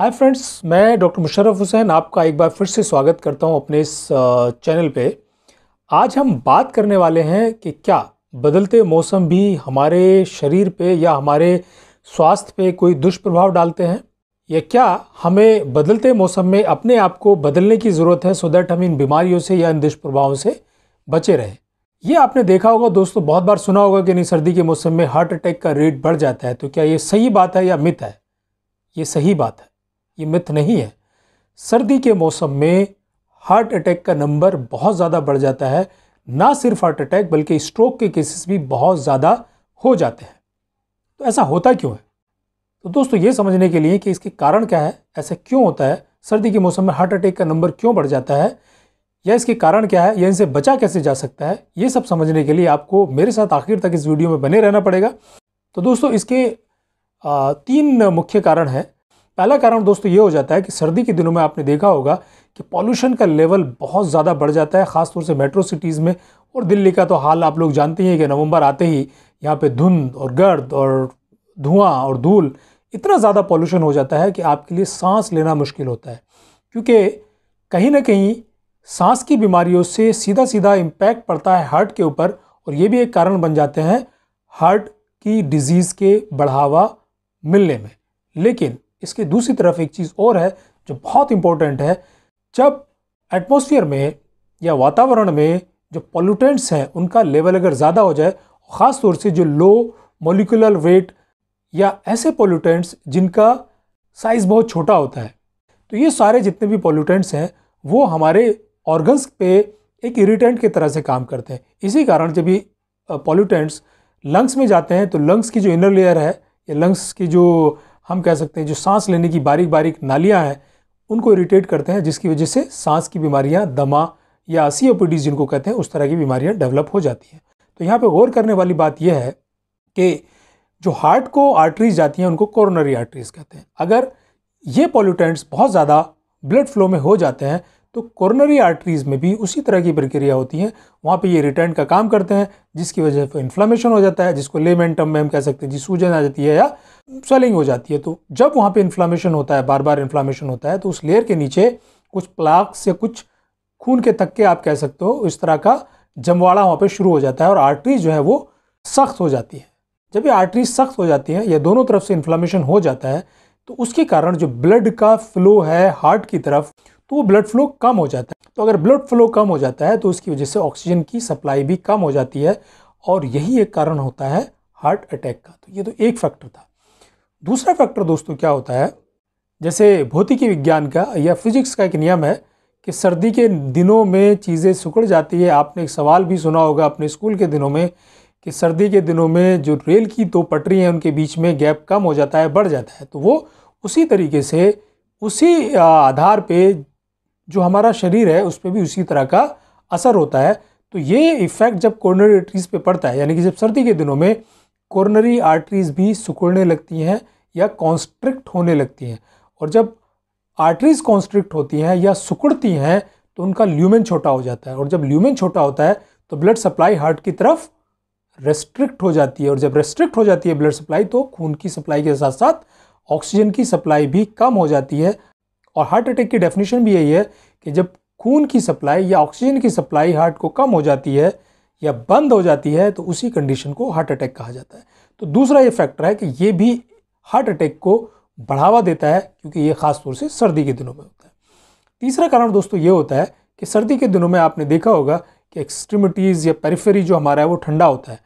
हाय friends मैं doctor Musharraf Hussain आपका एक बार फिर से स्वागत करता हूं अपने इस चैनल पे आज हम बात करने वाले हैं कि क्या बदलते मौसम भी हमारे शरीर पे या हमारे स्वास्थ्य पे कोई दुष्प्रभाव डालते हैं या क्या हमें बदलते मौसम में अपने आप को बदलने की ज़रूरत है सो दैट हम इन बीमारियों से या इन दुष्प्रभावों से बचे रहें ये आपने देखा होगा दोस्तों बहुत बार सुना होगा कि नहीं सर्दी के मौसम में हार्ट अटैक का रेट बढ़ जाता है तो क्या ये सही बात है या मित है ये सही बात है ये मिथ नहीं है सर्दी के मौसम में हार्ट अटैक का नंबर बहुत ज़्यादा बढ़ जाता है ना सिर्फ हार्ट अटैक बल्कि स्ट्रोक के केसेस भी बहुत ज़्यादा हो जाते हैं तो ऐसा होता क्यों है तो दोस्तों ये समझने के लिए कि इसके कारण क्या है ऐसा क्यों होता है सर्दी के मौसम में हार्ट अटैक का नंबर क्यों बढ़ जाता है या इसके कारण क्या है या इनसे बचा कैसे जा सकता है ये सब समझने के लिए आपको मेरे साथ आखिर तक इस वीडियो में बने रहना पड़ेगा तो दोस्तों इसके तीन मुख्य कारण हैं पहला कारण दोस्तों ये हो जाता है कि सर्दी के दिनों में आपने देखा होगा कि पॉल्यूशन का लेवल बहुत ज़्यादा बढ़ जाता है ख़ासतौर से मेट्रो सिटीज़ में और दिल्ली का तो हाल आप लोग जानते हैं कि नवंबर आते ही यहाँ पे धुंध और गर्द और धुआं और धूल इतना ज़्यादा पॉल्यूशन हो जाता है कि आपके लिए सांस लेना मुश्किल होता है क्योंकि कहीं ना कहीं सांस की बीमारियों से सीधा सीधा इम्पैक्ट पड़ता है हार्ट के ऊपर और ये भी एक कारण बन जाते हैं हार्ट की डिज़ीज़ के बढ़ावा मिलने में लेकिन इसकी दूसरी तरफ एक चीज़ और है जो बहुत इम्पोर्टेंट है जब एटमोसफियर में या वातावरण में जो पॉल्यूटेंट्स हैं उनका लेवल अगर ज़्यादा हो जाए ख़ास तौर से जो लो मोलिकुलर वेट या ऐसे पॉल्यूटेंट्स जिनका साइज़ बहुत छोटा होता है तो ये सारे जितने भी पॉल्यूटेंट्स हैं वो हमारे ऑर्गन्स पे एक इरिटेंट की तरह से काम करते हैं इसी कारण जब ये पॉल्यूटेंट्स लंग्स में जाते हैं तो लंग्स की जो इनर लेयर है या लंग्स की जो हम कह सकते हैं जो सांस लेने की बारीक बारीक नालियाँ हैं उनको इरीटेट करते हैं जिसकी वजह से सांस की बीमारियाँ दमा या सी जिनको कहते हैं उस तरह की बीमारियाँ डेवलप हो जाती हैं तो यहाँ पर गौर करने वाली बात यह है कि जो हार्ट को आर्टरीज जाती हैं उनको कोरोनरी आर्टरीज कहते हैं अगर ये पॉल्यूटेंट्स बहुत ज़्यादा ब्लड फ्लो में हो जाते हैं तो कॉर्नरी आर्टरीज़ में भी उसी तरह की प्रक्रिया होती है वहाँ पे ये रिटर्न का काम करते हैं जिसकी वजह से इन्फ्लामेशन हो जाता है जिसको लेमेंटम में हम कह सकते हैं जी सूजन आ जाती है या स्वेलिंग हो जाती है तो जब वहाँ पे इन्फ्लामेशन होता है बार बार इन्फ्लामेशन होता है तो उस लेयर के नीचे कुछ प्लाक्स या कुछ खून के थक्के आप कह सकते हो इस तरह का जमवाड़ा वहाँ पर शुरू हो जाता है और आर्टरीज जो है वो सख्त हो जाती है जब ये आर्टरीज सख्त हो जाती हैं या दोनों तरफ से इन्फ्लामेशन हो जाता है तो उसके कारण जो ब्लड का फ्लो है हार्ट की तरफ तो वो ब्लड फ्लो कम हो जाता है तो अगर ब्लड फ्लो कम हो जाता है तो उसकी वजह से ऑक्सीजन की सप्लाई भी कम हो जाती है और यही एक कारण होता है हार्ट अटैक का तो ये तो एक फैक्टर था दूसरा फैक्टर दोस्तों क्या होता है जैसे भौतिकी विज्ञान का या फिजिक्स का एक नियम है कि सर्दी के दिनों में चीज़ें सुखड़ जाती है आपने एक सवाल भी सुना होगा अपने स्कूल के दिनों में कि सर्दी के दिनों में जो रेल की दो पटरी हैं उनके बीच में गैप कम हो जाता है बढ़ जाता है तो वो उसी तरीके से उसी आधार पे जो हमारा शरीर है उस पर भी उसी तरह का असर होता है तो ये इफ़ेक्ट जब कॉर्नरी आर्टरीज़ पे पड़ता है यानी कि जब सर्दी के दिनों में कॉर्नरी आर्टरीज़ भी सिकुड़ने लगती हैं या कॉन्स्ट्रिक्ट होने लगती हैं और जब आर्टरीज़ कॉन्स्ट्रिक्ट होती हैं या सुकुड़ती हैं तो उनका ल्यूमेन छोटा हो जाता है और जब ल्यूमेन छोटा होता है तो ब्लड सप्लाई हार्ट की तरफ रेस्ट्रिक्ट हो जाती है और जब रेस्ट्रिक्ट हो जाती है ब्लड सप्लाई तो खून की सप्लाई के साथ साथ ऑक्सीजन की सप्लाई भी कम हो जाती है और हार्ट अटैक की डेफिनेशन भी यही है कि जब खून की सप्लाई या ऑक्सीजन की सप्लाई हार्ट को कम हो जाती है या बंद हो जाती है तो उसी कंडीशन को हार्ट अटैक कहा जाता है तो दूसरा ये फैक्टर है कि ये भी हार्ट अटैक को बढ़ावा देता है क्योंकि ये ख़ास तौर से सर्दी के दिनों में होता है तीसरा कारण दोस्तों ये होता है कि सर्दी के दिनों में आपने देखा होगा कि एक्सट्रीमिटीज़ या पेरीफेरी जो हमारा है वो ठंडा होता है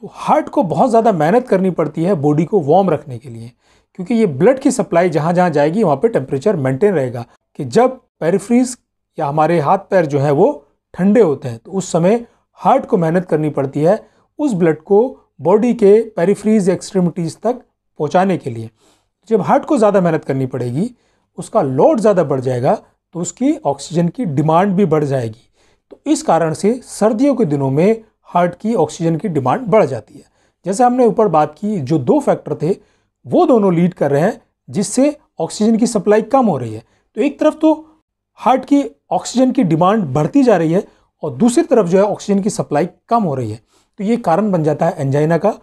तो हार्ट को बहुत ज़्यादा मेहनत करनी पड़ती है बॉडी को वार्म रखने के लिए क्योंकि ये ब्लड की सप्लाई जहाँ जहाँ जाएगी वहाँ पर टेम्परेचर मेंटेन रहेगा कि जब पैरफ्रीज या हमारे हाथ पैर जो है वो ठंडे होते हैं तो उस समय हार्ट को मेहनत करनी पड़ती है उस ब्लड को बॉडी के पैरिफ्रीज एक्सट्रीमिटीज़ तक पहुँचाने के लिए जब हार्ट को ज़्यादा मेहनत करनी पड़ेगी उसका लोड ज़्यादा बढ़ जाएगा तो उसकी ऑक्सीजन की डिमांड भी बढ़ जाएगी तो इस कारण से सर्दियों के दिनों में हार्ट की ऑक्सीजन की डिमांड बढ़ जाती है जैसे हमने ऊपर बात की जो दो फैक्टर थे वो दोनों लीड कर रहे हैं जिससे ऑक्सीजन की सप्लाई कम हो रही है तो एक तरफ तो हार्ट की ऑक्सीजन की डिमांड बढ़ती जा रही है और दूसरी तरफ जो है ऑक्सीजन की सप्लाई कम हो रही है तो ये कारण बन जाता है एंजाइना का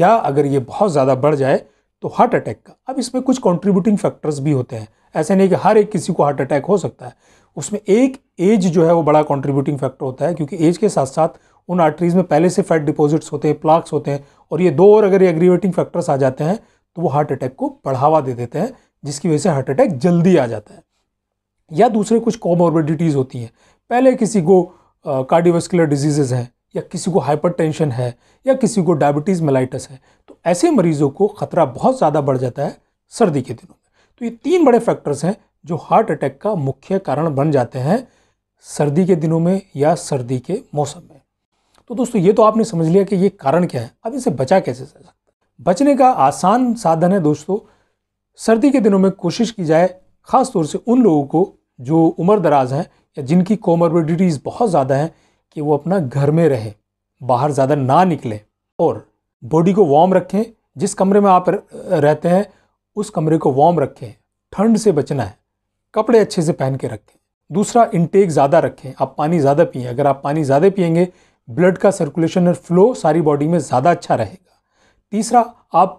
या अगर ये बहुत ज़्यादा बढ़ जाए तो हार्ट अटैक का अब इसमें कुछ कॉन्ट्रीब्यूटिंग फैक्टर्स भी होते हैं ऐसे नहीं कि हर एक किसी को हार्ट अटैक हो सकता है उसमें एक एज जो है वो बड़ा कॉन्ट्रीब्यूटिंग फैक्टर होता है क्योंकि एज के साथ साथ उन आर्टरीज़ में पहले से फैट डिपॉजिट्स होते हैं प्लाक्स होते हैं और ये दो और अगर ये एग्रीवेटिंग फैक्टर्स आ जाते हैं तो वो हार्ट अटैक को बढ़ावा दे देते हैं जिसकी वजह से हार्ट अटैक जल्दी आ जाता है या दूसरे कुछ कॉमोरबिडिटीज़ होती हैं पहले किसी को कार्डियोवास्कुलर डिजीजेज हैं या किसी को हाइपरटेंशन है या किसी को डायबिटीज़ मेलाइटस है तो ऐसे मरीज़ों को ख़तरा बहुत ज़्यादा बढ़ जाता है सर्दी के दिनों में तो ये तीन बड़े फैक्टर्स हैं जो हार्ट अटैक का मुख्य कारण बन जाते हैं सर्दी के दिनों में या सर्दी के मौसम में तो दोस्तों ये तो आपने समझ लिया कि ये कारण क्या है अब इसे बचा कैसे जा है बचने का आसान साधन है दोस्तों सर्दी के दिनों में कोशिश की जाए ख़ास तौर से उन लोगों को जो उम्र दराज हैं या जिनकी कोमरबिडिटीज़ बहुत ज़्यादा हैं कि वो अपना घर में रहें बाहर ज़्यादा ना निकलें और बॉडी को वार्म रखें जिस कमरे में आप रहते हैं उस कमरे को वार्म रखें ठंड से बचना है कपड़े अच्छे से पहन के रखें दूसरा इनटेक ज़्यादा रखें आप पानी ज़्यादा पिए अगर आप पानी ज़्यादा पियेंगे ब्लड का सर्कुलेशन और फ्लो सारी बॉडी में ज़्यादा अच्छा रहेगा तीसरा आप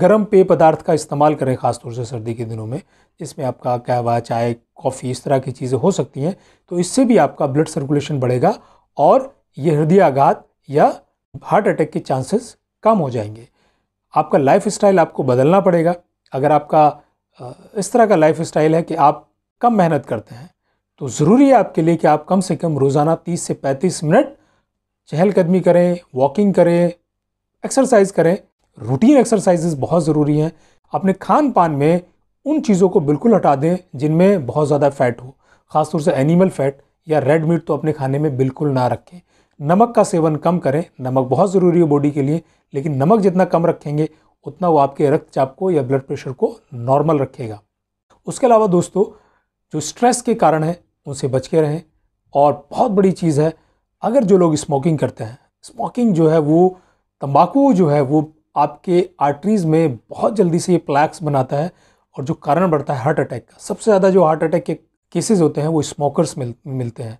गर्म पेय पदार्थ का इस्तेमाल करें ख़ासतौर से सर्दी के दिनों में जिसमें आपका कहवा चाय कॉफ़ी इस तरह की चीज़ें हो सकती हैं तो इससे भी आपका ब्लड सर्कुलेशन बढ़ेगा और यह हृदय आघात या हार्ट अटैक के चांसेस कम हो जाएंगे आपका लाइफ स्टाइल आपको बदलना पड़ेगा अगर आपका इस तरह का लाइफ स्टाइल है कि आप कम मेहनत करते हैं तो ज़रूरी है आपके लिए कि आप कम से कम रोज़ाना 30 से 35 मिनट चहलकदमी करें वॉकिंग करें एक्सरसाइज करें रूटीन एक्सरसाइजेस बहुत ज़रूरी हैं अपने खान पान में उन चीज़ों को बिल्कुल हटा दें जिनमें बहुत ज़्यादा फैट हो ख़ासतौर से एनिमल फैट या रेड मीट तो अपने खाने में बिल्कुल ना रखें नमक का सेवन कम करें नमक बहुत ज़रूरी है बॉडी के लिए लेकिन नमक जितना कम रखेंगे उतना वो आपके रक्तचाप को या ब्लड प्रेशर को नॉर्मल रखेगा उसके अलावा दोस्तों जो स्ट्रेस के कारण है उनसे बच के रहें और बहुत बड़ी चीज़ है अगर जो लोग स्मोकिंग करते हैं स्मोकिंग जो है वो तंबाकू जो है वो आपके आर्टरीज़ में बहुत जल्दी से ये प्लैक्स बनाता है और जो कारण बढ़ता है हार्ट अटैक का सबसे ज़्यादा जो हार्ट अटैक के केसेस होते हैं वो स्मोकर्स मिल मिलते हैं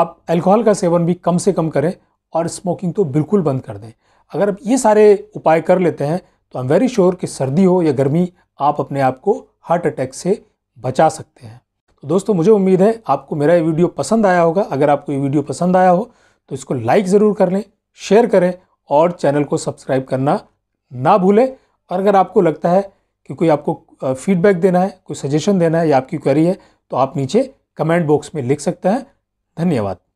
आप अल्कोहल का सेवन भी कम से कम करें और स्मोकिंग तो बिल्कुल बंद कर दें अगर आप ये सारे उपाय कर लेते हैं तो आई एम वेरी श्योर कि सर्दी हो या गर्मी आप अपने आप को हार्ट अटैक से बचा सकते हैं तो दोस्तों मुझे उम्मीद है आपको मेरा ये वीडियो पसंद आया होगा अगर आपको ये वीडियो पसंद आया हो तो इसको लाइक ज़रूर कर लें शेयर करें और चैनल को सब्सक्राइब करना ना भूलें और अगर आपको लगता है कि कोई आपको फीडबैक देना है कोई सजेशन देना है या आपकी क्वेरी है तो आप नीचे कमेंट बॉक्स में लिख सकते हैं धन्यवाद